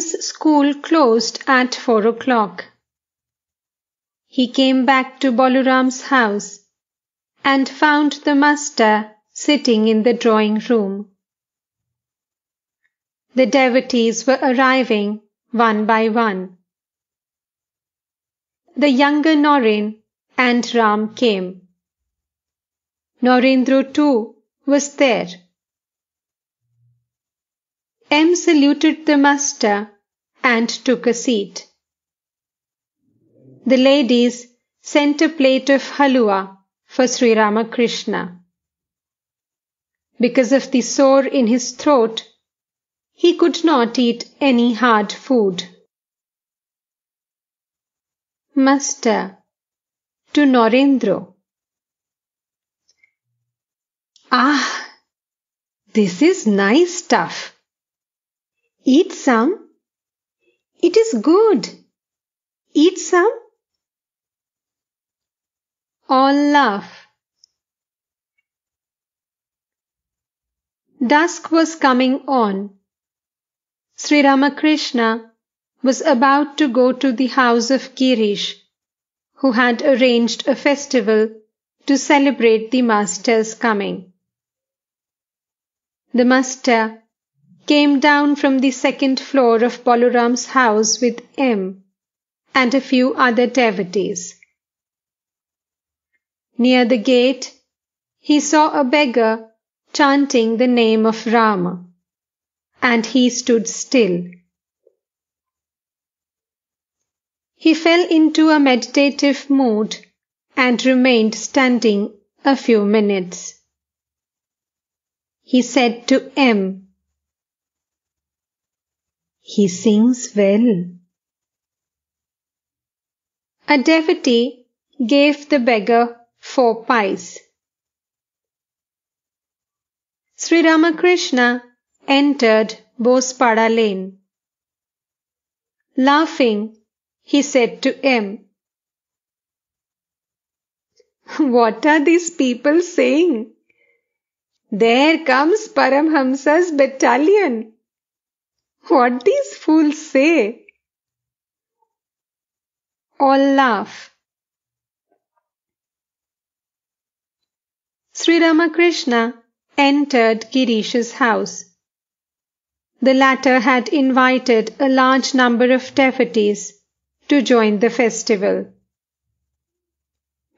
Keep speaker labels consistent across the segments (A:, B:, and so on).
A: James' school closed at four o'clock. He came back to Balaram's house and found the master sitting in the drawing room. The devotees were arriving one by one. The younger Norin and Ram came. Norindru too was there M saluted the master and took a seat. The ladies sent a plate of halwa for Sri Ramakrishna. Because of the sore in his throat, he could not eat any hard food. Master to Norindro. Ah, this is nice stuff. Eat some. It is good. Eat some. All laugh. Dusk was coming on. Sri Ramakrishna was about to go to the house of Girish, who had arranged a festival to celebrate the master's coming. The master came down from the second floor of Balaram's house with M and a few other devotees. Near the gate, he saw a beggar chanting the name of Rama, and he stood still. He fell into a meditative mood and remained standing a few minutes. He said to M, he sings well. A devotee gave the beggar four pies. Sri Ramakrishna entered Bospada Lane. Laughing, he said to M. What are these people saying? There comes Paramhamsa's battalion. What these fools say! All laugh. Sri Ramakrishna entered Girish's house. The latter had invited a large number of devotees to join the festival.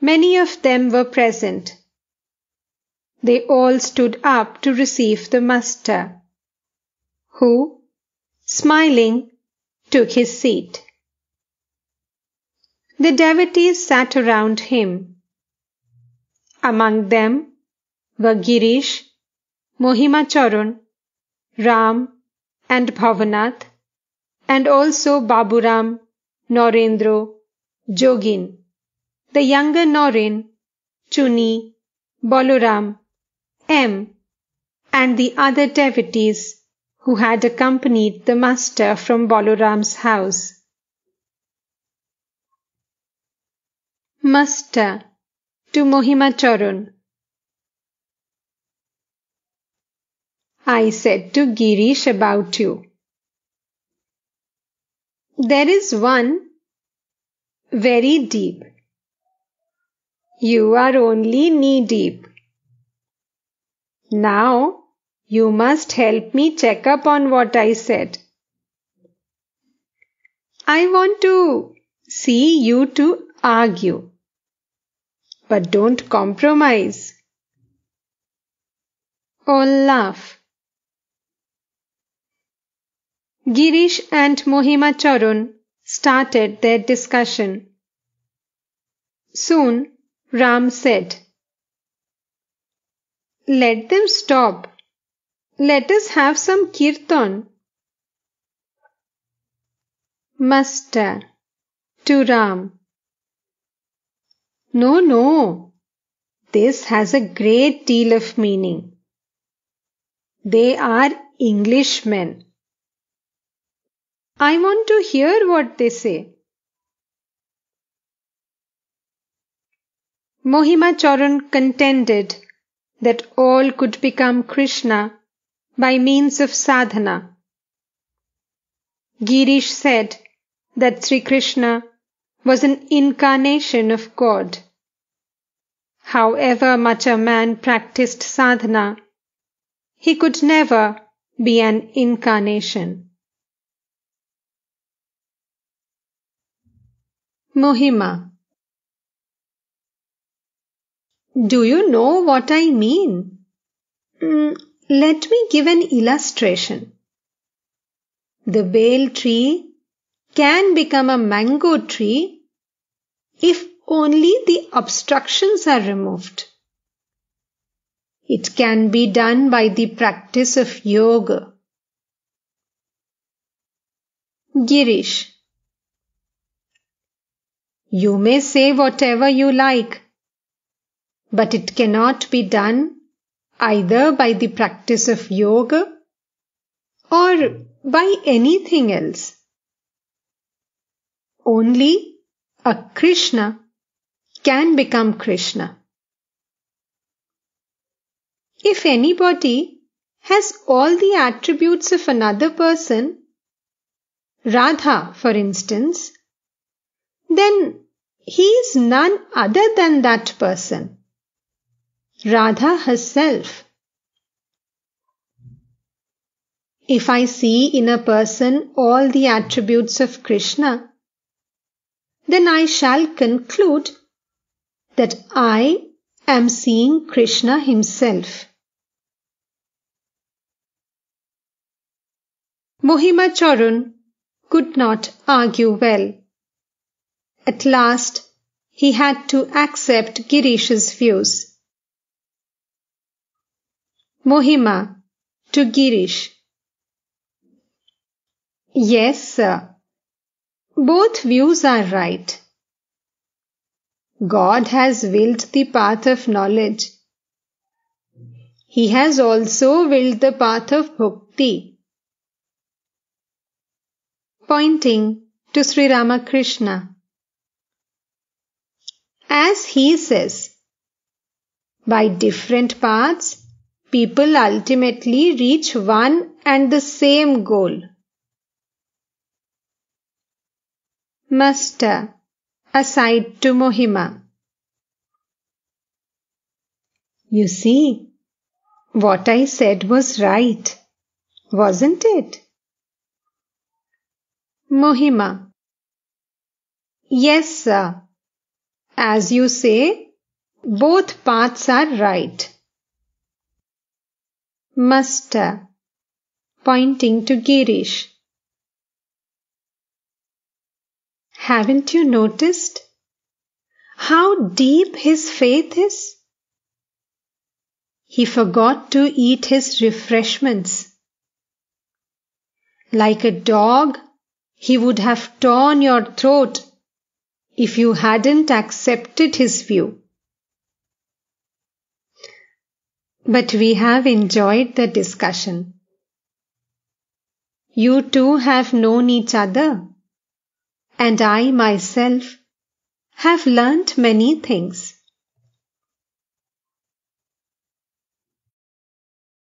A: Many of them were present. They all stood up to receive the master, who, smiling, took his seat. The devotees sat around him. Among them were Girish, Charan, Ram, and Bhavanath, and also Baburam, Norendro, Jogin, the younger Norin, Chuni, Boluram, M, and the other devotees who had accompanied the master from Boloram's house. Master to Mohima Mohimacharan. I said to Girish about you. There is one very deep. You are only knee deep. Now you must help me check up on what I said. I want to see you to argue. But don't compromise. Or laugh. Girish and Mohima Charun started their discussion. Soon Ram said, Let them stop. Let us have some kirtan. Master to Ram. No, no. This has a great deal of meaning. They are Englishmen. I want to hear what they say. Mohima Charan contended that all could become Krishna by means of sadhana. Girish said that Sri Krishna was an incarnation of God. However much a man practiced sadhana, he could never be an incarnation. Mohima Do you know what I mean? Mm, let me give an illustration. The bale tree can become a mango tree if only the obstructions are removed. It can be done by the practice of yoga. Girish You may say whatever you like, but it cannot be done either by the practice of yoga or by anything else. Only a Krishna can become Krishna. If anybody has all the attributes of another person, Radha, for instance, then he is none other than that person. Radha herself. If I see in a person all the attributes of Krishna, then I shall conclude that I am seeing Krishna himself. Mohima Chorun could not argue well. At last, he had to accept Girish's views. Mohima to Girish. Yes, sir. Both views are right. God has willed the path of knowledge. He has also willed the path of bhakti. Pointing to Sri Ramakrishna. As he says, by different paths people ultimately reach one and the same goal. Master, aside to Mohima. You see, what I said was right, wasn't it? Mohima. Yes, sir. As you say, both paths are right. Master, pointing to Girish. Haven't you noticed how deep his faith is? He forgot to eat his refreshments. Like a dog, he would have torn your throat if you hadn't accepted his view. but we have enjoyed the discussion. You two have known each other, and I myself have learnt many things.